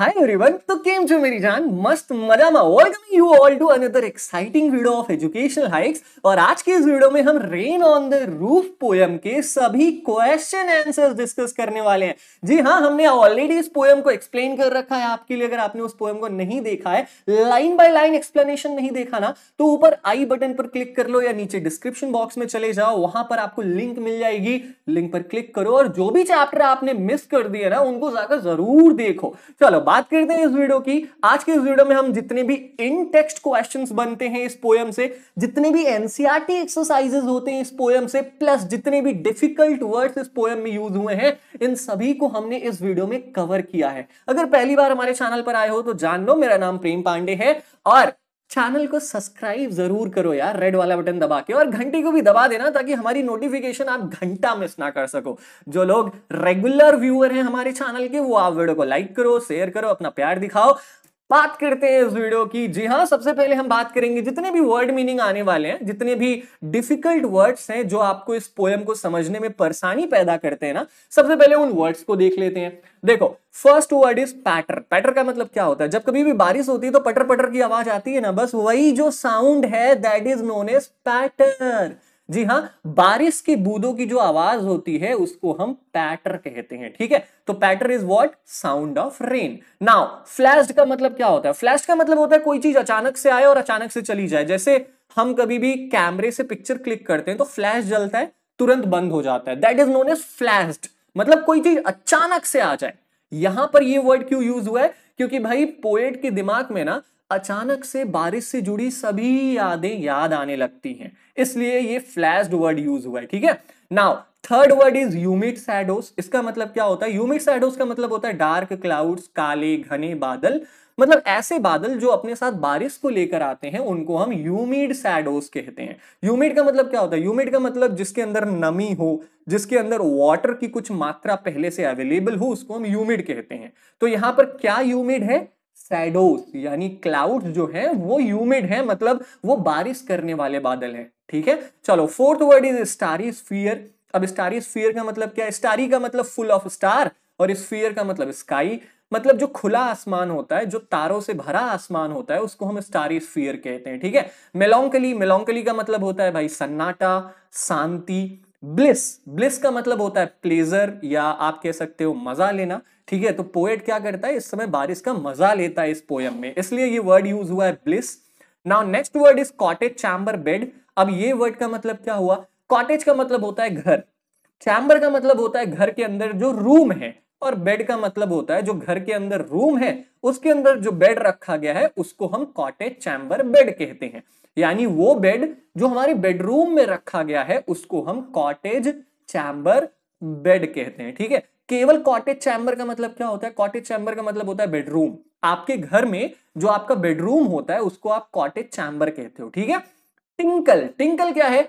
Hi everyone, you all to another exciting video of educational hikes और आज के इस वीडियो में हम rain on the roof poem के सभी क्वेश्चन डिस्कस करने वाले हैं जी हाँ हमने ऑलरेडी इस पोयम को एक्सप्लेन कर रखा है आपके लिए अगर आपने उस पोयम को नहीं देखा है लाइन बाय लाइन एक्सप्लेनेशन नहीं देखा ना तो ऊपर आई बटन पर क्लिक कर लो या नीचे डिस्क्रिप्शन बॉक्स में चले जाओ वहां पर आपको लिंक मिल जाएगी लिंक पर क्लिक करो और जो भी चैप्टर आपने मिस कर दिया ना उनको जाकर जरूर देखो चलो बात करते हैं इस वीडियो की आज के इस वीडियो में हम जितने भी इन टेक्स्ट क्वेश्चंस बनते हैं इस पोयम से जितने भी एनसीआरटी एक्सरसाइजेस e होते हैं इस पोयम से प्लस जितने भी डिफिकल्ट वर्ड्स इस पोयम में यूज हुए हैं इन सभी को हमने इस वीडियो में कवर किया है अगर पहली बार हमारे चैनल पर आए हो तो जान लो मेरा नाम प्रेम पांडे है और चैनल को सब्सक्राइब जरूर करो यार रेड वाला बटन दबा के और घंटी को भी दबा देना ताकि हमारी नोटिफिकेशन आप घंटा मिस ना कर सको जो लोग रेगुलर व्यूअर हैं हमारे चैनल के वो आप वीडियो को लाइक करो शेयर करो अपना प्यार दिखाओ बात करते हैं इस वीडियो की जी हाँ सबसे पहले हम बात करेंगे जितने भी वर्ड मीनिंग आने वाले हैं जितने भी डिफिकल्ट वर्ड्स हैं जो आपको इस पोएम को समझने में परेशानी पैदा करते हैं ना सबसे पहले उन वर्ड्स को देख लेते हैं देखो first word is patter patter का मतलब क्या होता है जब कभी भी बारिश होती है तो पटर पटर की आवाज आती है ना बस वही जो साउंड है that is known as patter जी हाँ बारिश की बूंदों की जो आवाज होती है उसको हम पैटर कहते हैं ठीक है तो patter is what sound of rain now flash का मतलब क्या होता है फ्लैश का मतलब होता है कोई चीज अचानक से आए और अचानक से चली जाए जैसे हम कभी भी कैमरे से पिक्चर क्लिक करते हैं तो फ्लैश जलता है तुरंत बंद हो जाता है that is known as flash मतलब कोई चीज अचानक से आ जाए यहां पर ये वर्ड क्यों यूज हुआ है क्योंकि भाई पोएट के दिमाग में ना अचानक से बारिश से जुड़ी सभी यादें याद आने लगती हैं इसलिए ये फ्लैश वर्ड यूज हुआ है ठीक है now third word is humid shadows इसका मतलब क्या होता है यूमिड सैडोस का मतलब होता है डार्क क्लाउड्स काले घने बादल मतलब ऐसे बादल जो अपने साथ बारिश को लेकर आते हैं उनको हम यूमिड सैडोस कहते हैं यूमिड का मतलब क्या होता है यूमिड का मतलब जिसके अंदर नमी हो जिसके अंदर वाटर की कुछ मात्रा पहले से अवेलेबल हो उसको हम यूमिड कहते हैं तो यहां पर क्या यूमिड है सैडोस यानी क्लाउड्स जो है वो ह्यूमिड है मतलब वो बारिश करने वाले बादल हैं ठीक है चलो fourth word is starry sphere अब स्टारी स्फीयर का मतलब क्या है स्टारी का मतलब फुल ऑफ स्टार और स्फीयर का मतलब स्काई मतलब जो खुला आसमान होता है जो तारों से भरा आसमान होता है उसको हम स्टारी स्फीयर कहते हैं ठीक है मेलोंकली मेलोंकली का मतलब होता है भाई सन्नाटा शांति ब्लिस ब्लिस का मतलब होता है प्लेजर या आप कह सकते हो मजा लेना ठीक है तो पोएट क्या करता है इस समय बारिश का मजा लेता है इस पोयम में इसलिए ये वर्ड यूज हुआ है bliss now next word is cottage chamber bed अब ये वर्ड का मतलब क्या हुआ कॉटेज का मतलब होता है घर चैम्बर का मतलब होता है घर के अंदर जो रूम है और बेड का मतलब होता है जो घर के अंदर रूम है उसके अंदर जो बेड रखा गया है उसको हम कॉटेज चैम्बर बेड कहते हैं यानी वो बेड जो हमारे बेडरूम में रखा गया है उसको हम कॉटेज चैम्बर बेड कहते हैं ठीक है केवल कॉटेज चैम्बर का मतलब क्या होता है कॉटेज चैम्बर का मतलब होता है बेडरूम आपके घर में जो आपका बेडरूम होता है उसको आप कॉटेज चैम्बर कहते हो ठीक है टिंकल टिंकल क्या है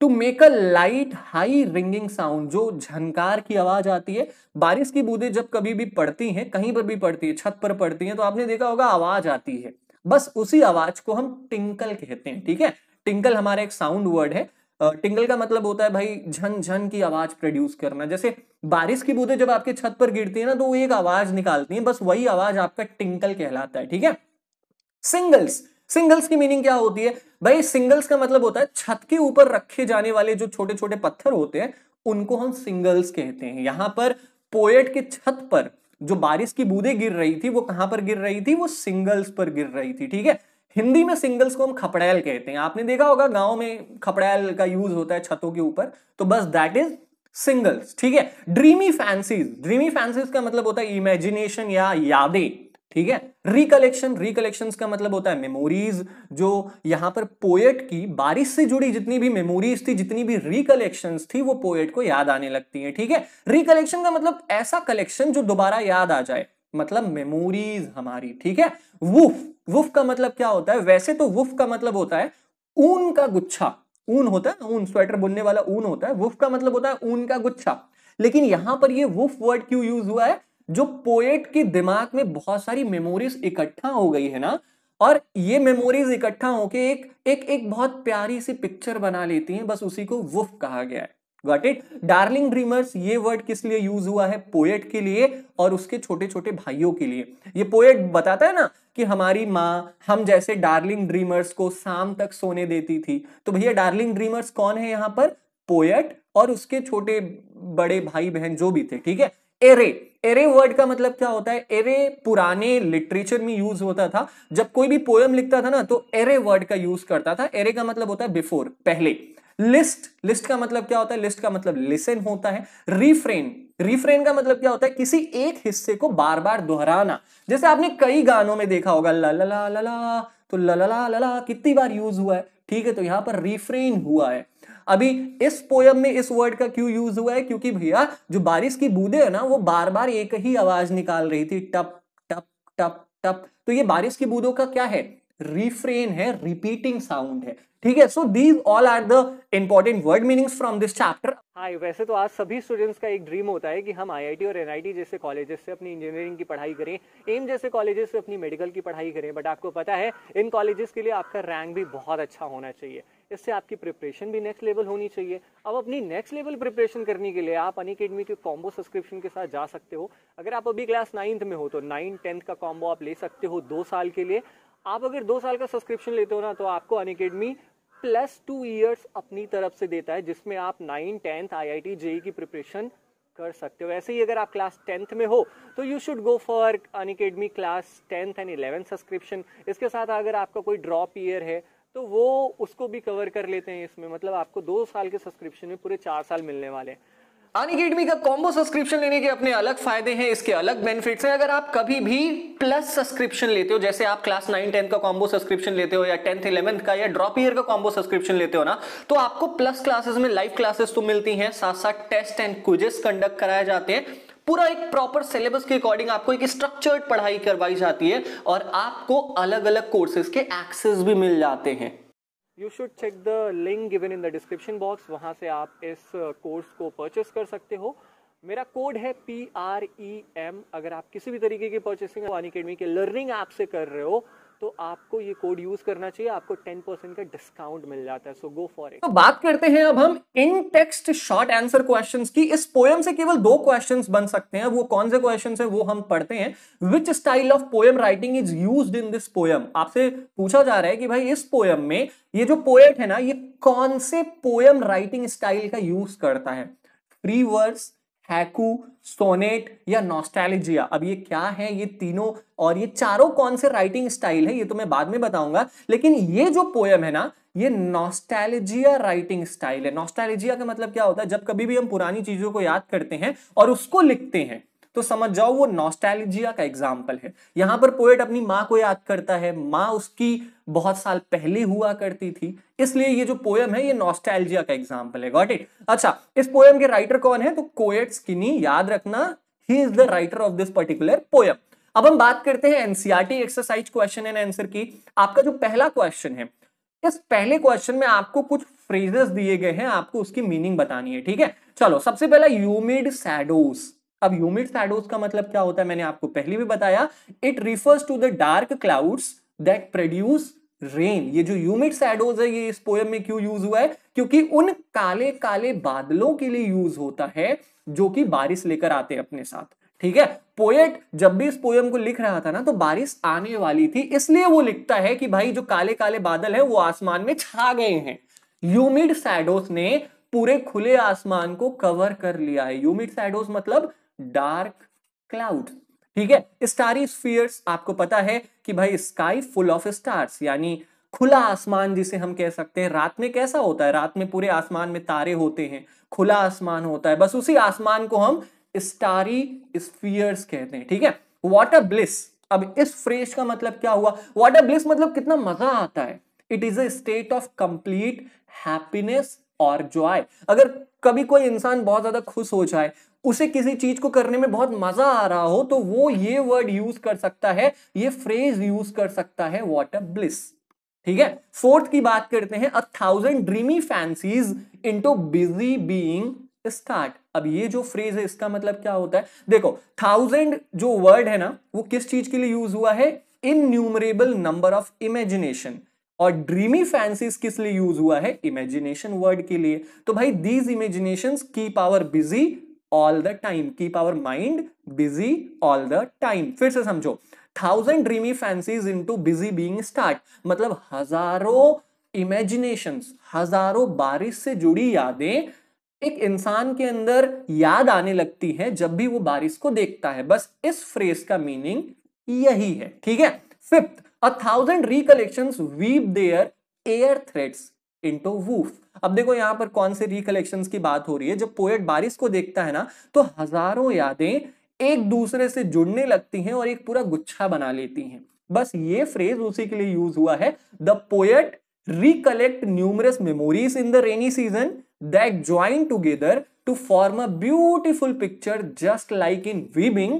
to make a light high ringing sound जो झनकार की आवाज आती है बारिश की बूंदें जब कभी भी पड़ती हैं कहीं पर भी पड़ती है छत पर पड़ती हैं तो आपने देखा होगा आवाज आती है बस उसी आवाज को हम टिंकल कहते हैं ठीक है टिंकल हमारा एक साउंड वर्ड है टिंगल का मतलब होता है भाई झन झन की आवाज प्रोड्यूस करना जैसे बारिश की बूंदें जब आपके छत पर गिरती है ना तो वो एक आवाज निकालती है बस वही आवाज आपका टिंकल कहलाता है ठीक है सिंगल्स सिंगल्स की मीनिंग क्या होती है भाई सिंगल्स का मतलब होता है छत के ऊपर रखे जाने वाले जो छोटे छोटे पत्थर होते हैं उनको हम सिंगल्स कहते हैं यहां पर पोएट के छत पर जो बारिश की बूंदे गिर रही थी वो कहां पर गिर रही थी वो सिंगल्स पर गिर रही थी ठीक है हिंदी में सिंगल्स को हम खपड़ैल कहते हैं आपने देखा होगा गांव में खपड़ैल का यूज होता है छतों के ऊपर तो बस दैट इज सिंगल्स ठीक है ड्रीमी फैंसीज ड्रीमी फैंसीज का मतलब होता है इमेजिनेशन या यादें ठीक है रिकलेक्शन रिकलेक्शन का मतलब होता है मेमोरीज जो यहां पर पोएट की बारिश से जुड़ी जितनी भी मेमोरीज थी जितनी भी रिकलेक्शन थी वो पोएट को याद आने लगती है ठीक है रिकलेक्शन का मतलब ऐसा कलेक्शन जो दोबारा याद आ जाए मतलब मेमोरीज हमारी ठीक है वुफ वुफ का मतलब क्या होता है वैसे तो वुफ का मतलब होता है ऊन का गुच्छा ऊन होता है ऊन स्वेटर बुनने वाला ऊन होता है वुफ का मतलब होता है ऊन का गुच्छा लेकिन यहां पर ये वुफ वर्ड क्यों यूज हुआ है जो पोएट के दिमाग में बहुत सारी मेमोरीज इकट्ठा हो गई है ना और ये मेमोरीज इकट्ठा होके एक एक एक बहुत प्यारी सी पिक्चर बना लेती हैं बस उसी को वुफ कहा गया है गॉट इट डार्लिंग ड्रीमर्स ये वर्ड किस लिए यूज हुआ है पोएट के लिए और उसके छोटे छोटे भाइयों के लिए ये पोएट बताता है ना कि हमारी माँ हम जैसे डार्लिंग ड्रीमर्स को शाम तक सोने देती थी तो भैया डार्लिंग ड्रीमर्स कौन है यहाँ पर पोएट और उसके छोटे बड़े भाई बहन जो भी थे ठीक है एरे एरे वर्ड का मतलब क्या होता है एरे पुराने लिटरेचर में यूज होता था जब कोई भी पोयम लिखता था ना तो एरे वर्ड का यूज करता था एरे का मतलब होता है बिफोर पहले लिस्ट लिस्ट का मतलब क्या होता है लिस्ट का मतलब लिसन होता है रिफ्रेन रिफ्रेन का मतलब क्या होता है किसी एक हिस्से को बार बार दोहराना जैसे आपने कई गानों में देखा होगा ला ला ला ला तो ला ला ला ला कितनी बार यूज हुआ है ठीक है तो यहां पर रिफ्रेन हुआ है अभी इस पोयम में इस वर्ड का क्यों यूज हुआ है क्योंकि भैया जो बारिश की बूंदे है ना वो बार बार एक ही आवाज निकाल रही थी टप टप टप टप तो ये बारिश की बूंदों का क्या है रिफ्रेन है रिपीटिंग साउंड है ठीक है so these all are the important word meaning from this chapter हाँ वैसे तो आज सभी स्टूडेंट्स का एक ड्रीम होता है कि हम आईआईटी और एनआईटी जैसे कॉलेजेस से अपनी इंजीनियरिंग की पढ़ाई करें एम जैसे कॉलेजेस से अपनी मेडिकल की पढ़ाई करें बट आपको पता है इन कॉलेजेस के लिए आपका रैंक भी बहुत अच्छा होना चाहिए इससे आपकी प्रिपरेशन भी नेक्स्ट लेवल होनी चाहिए अब अपनी नेक्स्ट लेवल प्रिपरेशन करने के लिए आप अन अकेडमी के कॉम्बो सब्सक्रिप्शन के साथ जा सकते हो अगर आप अभी क्लास नाइन्थ में हो तो नाइन टेंथ का कॉम्बो आप ले सकते हो दो साल के लिए आप अगर दो साल का सब्सक्रिप्शन लेते हो ना तो आपको Unacademy plus two years अपनी तरफ से देता है जिसमें आप nine tenth I I T JEE की प्रिपरेशन कर सकते हो ऐसे ही अगर आप क्लास टेंथ में हो तो you should go for Unacademy class tenth and eleventh subscription इसके साथ अगर आपका कोई ड्रॉप ईयर है तो वो उसको भी कवर कर लेते हैं इसमें मतलब आपको दो साल के सब्सक्रिप्शन में पूरे चार साल मिलने वाले हैं अनकेडमी का कॉम्बो सब्सक्रिप्शन लेने के अपने अलग फायदे हैं इसके अलग बेनिफिट्स हैं अगर आप कभी भी प्लस सब्सक्रिप्शन लेते हो जैसे आप क्लास नाइन टेंथ का कॉम्बो सब्सक्रिप्शन लेते हो या टेंथ इलेवंथ का या ड्रॉप ईयर का कॉम्बो सब्सक्रिप्शन लेते हो ना तो आपको प्लस क्लासेस में लाइव क्लासेस तो मिलती हैं साथ साथ टेस्ट एंड क्विजेस कंडक्ट कराए जाते हैं पूरा एक प्रॉपर सिलेबस के अकॉर्डिंग आपको एक स्ट्रक्चर्ड पढ़ाई करवाई जाती है और आपको अलग अलग कोर्सेज के एक्सेस भी मिल जाते हैं you should check the link given in the description box वहाँ से आप इस कोर्स uh, को परचेस कर सकते हो मेरा कोड है पी आर ई एम अगर आप किसी भी तरीके की परचेसिंग वानी अकेडमी के लर्निंग ऐप से कर रहे हो तो आपको ये कोड यूज करना चाहिए आपको 10% का डिस्काउंट मिल जाता है सो गो फॉर इट तो बात करते हैं अब हम इन टेक्स्ट शॉर्ट आंसर क्वेश्चंस की इस पोयम से केवल दो क्वेश्चंस बन सकते हैं वो कौन से क्वेश्चंस है वो हम पढ़ते हैं which style of poem writing is use in this poem आपसे पूछा जा रहा है कि भाई इस पोयम में ये जो पोएट है ना ये कौन से पोयम राइटिंग स्टाइल का यूज करता है फ्री वर्ड्स हैकू सोनेट या नॉस्टैलिजिया अब ये क्या है ये तीनों और ये चारों कौन से राइटिंग स्टाइल है ये तो मैं बाद में बताऊंगा लेकिन ये जो पोयम है ना ये नॉस्टैलिजिया राइटिंग स्टाइल है नॉस्टैलिजिया का मतलब क्या होता है जब कभी भी हम पुरानी चीजों को याद करते हैं और उसको लिखते हैं तो समझ जाओ वो नॉस्टैलिजिया का एग्जाम्पल है यहां पर पोएट अपनी माँ को याद करता है माँ उसकी बहुत साल पहले हुआ करती थी इसलिए ये जो पोयम है ये नॉस्टैल्जिया का एग्जाम्पल है गॉट इट अच्छा इस पोयम के राइटर कौन है तो कोएट स्किनी याद रखना he is the writer of this particular poem अब हम बात करते हैं NCERT exercise question and answer की आपका जो पहला क्वेश्चन है इस पहले क्वेश्चन में आपको कुछ फ्रेजेस दिए गए हैं आपको उसकी मीनिंग बतानी है ठीक है चलो सबसे पहला यूमिड सैडोस अब ह्यूमिड शैडोज का मतलब क्या होता है मैंने आपको पहले भी बताया it refers to the dark clouds that produce rain ये जो ह्यूमिड शैडोज है ये इस पोयम में क्यों यूज हुआ है क्योंकि उन काले काले बादलों के लिए यूज होता है जो कि बारिश लेकर आते हैं अपने साथ ठीक है पोएट जब भी इस पोयम को लिख रहा था ना तो बारिश आने वाली थी इसलिए वो लिखता है कि भाई जो काले काले बादल हैं वो आसमान में छा गए हैं ह्यूमिड सैडोस ने पूरे खुले आसमान को कवर कर लिया है ह्यूमिड सैडोस मतलब डार्क क्लाउड ठीक है स्टारी स्फीयर्स आपको पता है कि भाई स्काई फुल ऑफ स्टार्स यानी खुला आसमान जिसे हम कह सकते हैं रात में कैसा होता है रात में पूरे आसमान में तारे होते हैं खुला आसमान होता है बस उसी आसमान को हम स्टारी स्फीयर्स कहते हैं ठीक है वाटर ब्लिस अब इस फ्रेश का मतलब क्या हुआ वाटर ब्लिस मतलब कितना मजा आता है it is a state of complete happiness और जॉय अगर कभी कोई इंसान बहुत ज्यादा खुश हो जाए उसे किसी चीज को करने में बहुत मजा आ रहा हो तो वो ये वर्ड यूज कर सकता है ये फ्रेज यूज कर सकता है वॉट अ ब्लिस ठीक है फोर्थ की बात करते हैं a thousand dreamy fancies into busy being start अब ये जो फ्रेज है इसका मतलब क्या होता है देखो थाउजेंड जो वर्ड है ना वो किस चीज के लिए यूज हुआ है इन्यूमरेबल नंबर ऑफ इमेजिनेशन और ड्रीमी फैंसीज किस लिए यूज हुआ है इमेजिनेशन वर्ड के लिए तो भाई these imagination keep our busy all the time keep our mind busy all the time फिर से समझो thousand dreamy fancies into busy being start मतलब हजारों इमेजिनेशन हजारों बारिश से जुड़ी यादें एक इंसान के अंदर याद आने लगती है जब भी वो बारिश को देखता है बस इस फ्रेज का मीनिंग यही है ठीक है fifth a thousand recollection weave their air threads into woof अब देखो यहाँ पर कौन से रिकलेक्शन की बात हो रही है जब पोएट बारिश को देखता है ना तो हजारों यादें एक दूसरे से जुड़ने लगती हैं और एक पूरा गुच्छा बना लेती हैं बस ये फ्रेज उसी के लिए यूज हुआ है the poet recollect numerous memories in the rainy season that join together to form a beautiful picture just like in weaving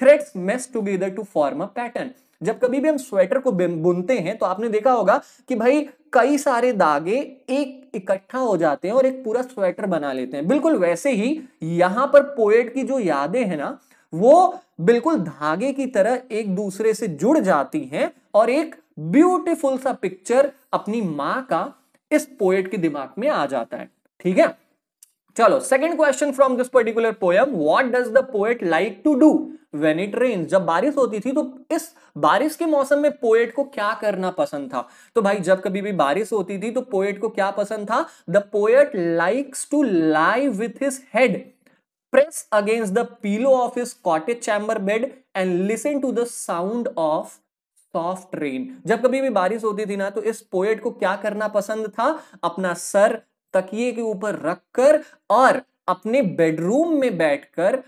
threads mesh together to form a pattern जब कभी भी हम स्वेटर को बुनते हैं तो आपने देखा होगा कि भाई कई सारे दागे एक इकट्ठा हो जाते हैं और एक पूरा स्वेटर बना लेते हैं बिल्कुल वैसे ही यहां पर पोएट की जो यादें हैं ना वो बिल्कुल धागे की तरह एक दूसरे से जुड़ जाती हैं और एक ब्यूटीफुल सा पिक्चर अपनी माँ का इस पोएट के दिमाग में आ जाता है ठीक है चलो second question from this particular poem what does the poet like to do when it rains जब बारिश होती थी तो इस बारिश के मौसम में पोएट को क्या करना पसंद था तो भाई जब कभी भी बारिश होती थी तो पोएट को क्या पसंद था the poet likes to lie with his head press against the pillow of his cottage chamber bed and listen to the sound of soft rain जब कभी भी बारिश होती थी ना तो इस पोएट को क्या करना पसंद था अपना सर तकिए के ऊपर रखकर और अपने बेडरूम में बैठकर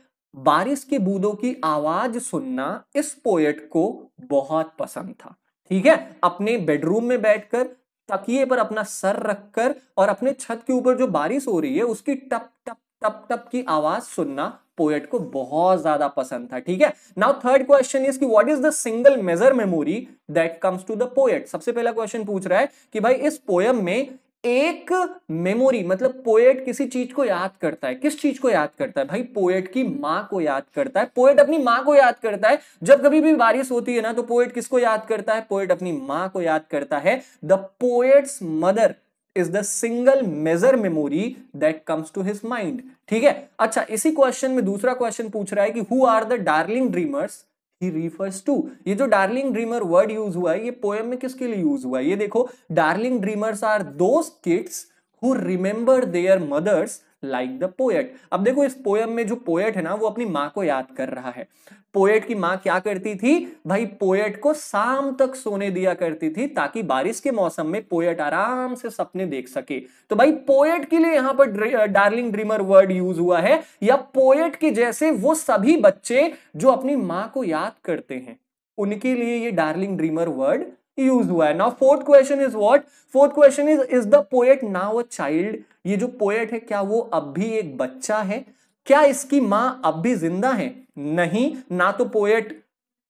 बारिश के बूंदों की आवाज सुनना इस पोएट को बहुत पसंद था ठीक है अपने बेडरूम में बैठकर तकिए पर अपना सर रखकर और अपने छत के ऊपर जो बारिश हो रही है उसकी टप टप टप टप की आवाज सुनना पोएट को बहुत ज्यादा पसंद था ठीक है नाउ थर्ड क्वेश्चन इज कि what is the single major memory that comes to the poet सबसे पहला क्वेश्चन पूछ रहा है कि भाई इस पोयम में एक मेमोरी मतलब पोएट किसी चीज को याद करता है किस चीज को याद करता है भाई पोएट की माँ को याद करता है पोएट अपनी माँ को याद करता है जब कभी भी बारिश होती है ना तो पोएट किसको याद करता है पोएट अपनी माँ को याद करता है the poet's mother is the single major memory that comes to his mind ठीक है अच्छा इसी क्वेश्चन में दूसरा क्वेश्चन पूछ रहा है कि who are the darling dreamers he refers to ये जो डार्लिंग ड्रीमर वर्ड यूज हुआ है ये पोएम में किसके लिए यूज हुआ है ये देखो darling dreamers are those kids who remember their mothers like the poet अब देखो इस पोयम में जो पोएट है ना वो अपनी माँ को याद कर रहा है पोएट की माँ क्या करती थी भाई पोएट को शाम तक सोने दिया करती थी ताकि बारिश के मौसम में पोएट आराम से सपने देख सके तो भाई पोएट के लिए यहाँ पर डार्लिंग ड्रीमर वर्ड यूज हुआ है या पोएट के जैसे वो सभी बच्चे जो अपनी माँ को याद करते हैं उनके लिए ये डार्लिंग ड्रीमर वर्ड यूज हुआ है now fourth question is what fourth question is is the poet now a child ये जो पोएट है क्या वो अब भी एक बच्चा है क्या इसकी माँ अब भी जिंदा है नहीं ना तो पोएट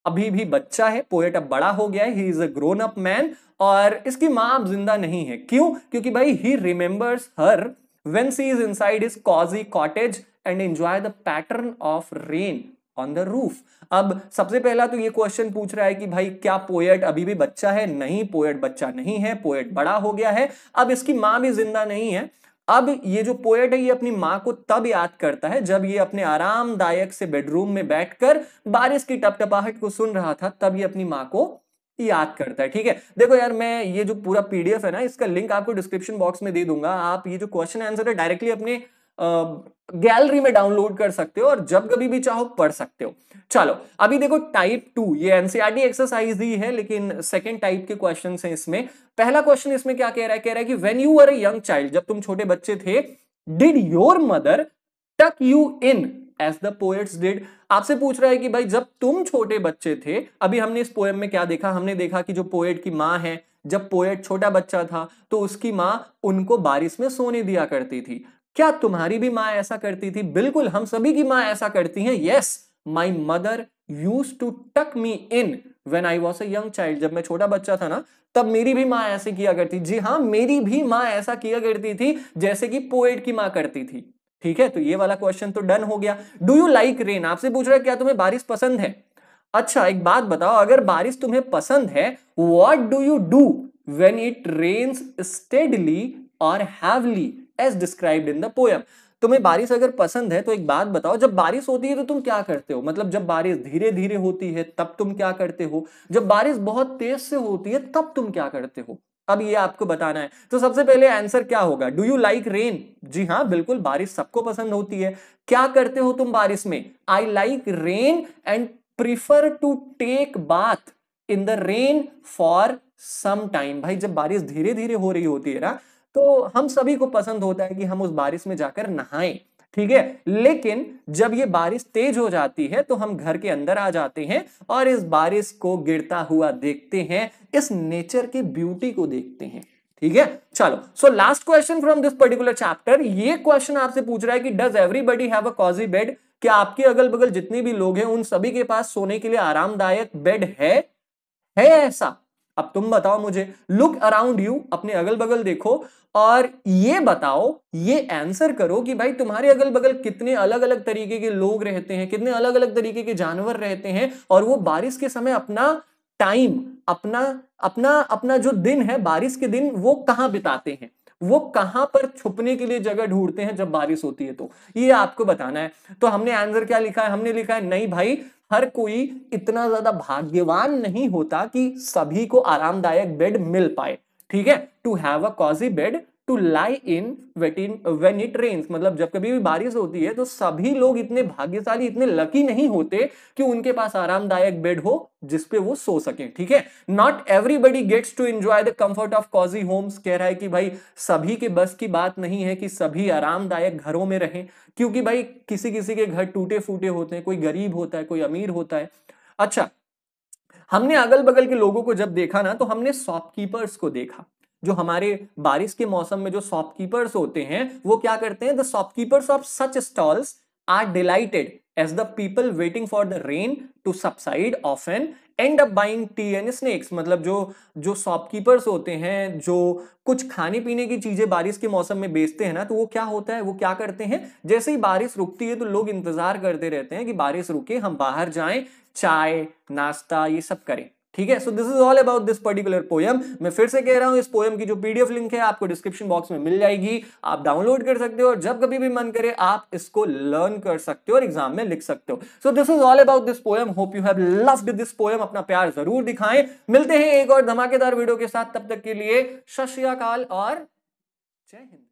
अभी भी बच्चा है पोएट अब बड़ा हो गया है he is a grown up man और इसकी माँ अब जिंदा नहीं है क्यों क्योंकि भाई he remembers her when she is inside his cosy cottage and enjoy the pattern of rain on the roof अब सबसे पहला तो ये क्वेश्चन पूछ रहा है कि भाई क्या पोएट अभी भी बच्चा है नहीं पोएट बच्चा नहीं है पोएट बड़ा हो गया है अब इसकी माँ भी जिंदा नहीं है अब ये जो पोएट है ये अपनी माँ को तब याद करता है जब ये अपने आरामदायक से बेडरूम में बैठकर बारिश की टपटपाहट को सुन रहा था तब ये अपनी माँ को याद करता है ठीक है देखो यार मैं ये जो पूरा पीडीएफ है ना इसका लिंक आपको डिस्क्रिप्शन बॉक्स में दे दूंगा आप ये जो क्वेश्चन आंसर है डायरेक्टली अपने गैलरी में डाउनलोड कर सकते हो और जब कभी भी चाहो पढ़ सकते हो चलो अभी देखो टाइप टू ये एनसीआरटी एक्सरसाइज दी है लेकिन सेकंड टाइप के क्वेश्चन हैं इसमें पहला क्वेश्चन इसमें क्या कह रहा है कह रहा है कि when you are a young child जब तुम छोटे बच्चे थे did your mother tuck you in as the poet's did आपसे पूछ रहा है कि भाई जब तुम छोटे बच्चे थे अभी हमने इस पोएम में क्या देखा हमने देखा कि जो पोएट की माँ है जब पोएट छोटा बच्चा था तो उसकी माँ उनको बारिश में सोने दिया करती थी क्या तुम्हारी भी माँ ऐसा करती थी बिल्कुल हम सभी की माँ ऐसा करती है yes my mother used to tuck me in when I was a young child जब मैं छोटा बच्चा था ना तब मेरी भी माँ ऐसे किया करती जी हाँ मेरी भी माँ ऐसा किया करती थी जैसे कि पोएट की माँ करती थी ठीक है तो ये वाला क्वेश्चन तो डन हो गया डू यू लाइक रेन आपसे पूछ रहा है क्या तुम्हें बारिश पसंद है अच्छा एक बात बताओ अगर बारिश तुम्हें पसंद है what do you do when it rains steadily और heavily as described in the poem तुम्हें बारिश अगर पसंद है तो एक बात बताओ जब बारिश होती है तो तुम क्या करते हो मतलब जब बारिश धीरे धीरे होती है तब तुम क्या करते हो जब बारिश बहुत तेज से होती है तब तुम क्या करते हो अब ये आपको बताना है तो सबसे पहले आंसर क्या होगा डू यू लाइक रेन जी हाँ बिल्कुल बारिश सबको पसंद होती है क्या करते हो तुम बारिश में I like rain and prefer to take bath in the rain for some time भाई जब बारिश धीरे धीरे हो रही होती है ना तो हम सभी को पसंद होता है कि हम उस बारिश में जाकर नहाएं ठीक है लेकिन जब ये बारिश तेज हो जाती है तो हम घर के अंदर आ जाते हैं और इस बारिश को गिरता हुआ देखते हैं इस नेचर की ब्यूटी को देखते हैं ठीक है चलो so last question from this particular chapter ये क्वेश्चन आपसे पूछ रहा है कि does everybody have a cosy bed क्या आपके अगल बगल जितने भी लोग हैं उन सभी के पास सोने के लिए आरामदायक बेड है है ऐसा अब तुम बताओ मुझे लुक अराउंड यू अपने अगल बगल देखो और ये बताओ ये आंसर करो कि भाई तुम्हारे अगल बगल कितने अलग अलग तरीके के लोग रहते हैं कितने अलग अलग तरीके के जानवर रहते हैं और वो बारिश के समय अपना टाइम अपना अपना अपना जो दिन है बारिश के दिन वो कहाँ बिताते हैं वो कहां पर छुपने के लिए जगह ढूंढते हैं जब बारिश होती है तो ये आपको बताना है तो हमने आंसर क्या लिखा है हमने लिखा है नहीं भाई हर कोई इतना ज्यादा भाग्यवान नहीं होता कि सभी को आरामदायक बेड मिल पाए ठीक है to have a cosy bed to lie in wait in when it rain मतलब जब कभी भी बारिश होती है तो सभी लोग इतने भाग्यशाली इतने लकी नहीं होते कि उनके पास आरामदायक बेड हो जिसपे वो सो सके ठीक है not everybody gets to enjoy the comfort of cosy homes कह रहा है कि भाई सभी के बस की बात नहीं है कि सभी आरामदायक घरों में रहें क्योंकि भाई किसी किसी के घर टूटे फूटे होते हैं कोई गरीब होता है कोई अमीर होता है अच्छा हमने अगल बगल के लोगों को जब देखा ना तो हमने शॉपकीपर्स को देखा जो हमारे बारिश के मौसम में जो शॉपकीपर्स होते हैं वो क्या करते हैं the shopkeepers of such stalls are delighted as the people waiting for the rain to subside an end up buying tea and snacks मतलब जो जो शॉपकीपर्स होते हैं जो कुछ खाने पीने की चीज़ें बारिश के मौसम में बेचते हैं ना तो वो क्या होता है वो क्या करते हैं जैसे ही बारिश रुकती है तो लोग इंतज़ार करते रहते हैं कि बारिश रुके हम बाहर जाएं चाय नाश्ता ये सब करें ठीक है so this is all about this particular poem मैं फिर से कह रहा हूं इस पोयम की जो पीडीएफ लिंक है आपको डिस्क्रिप्शन बॉक्स में मिल जाएगी आप डाउनलोड कर सकते हो और जब कभी भी मन करे आप इसको लर्न कर सकते हो और एग्जाम में लिख सकते हो so this is all about this poem hope you have loved this poem अपना प्यार जरूर दिखाएं मिलते हैं एक और धमाकेदार वीडियो के साथ तब तक के लिए सत श्रीकाल और जय हिंद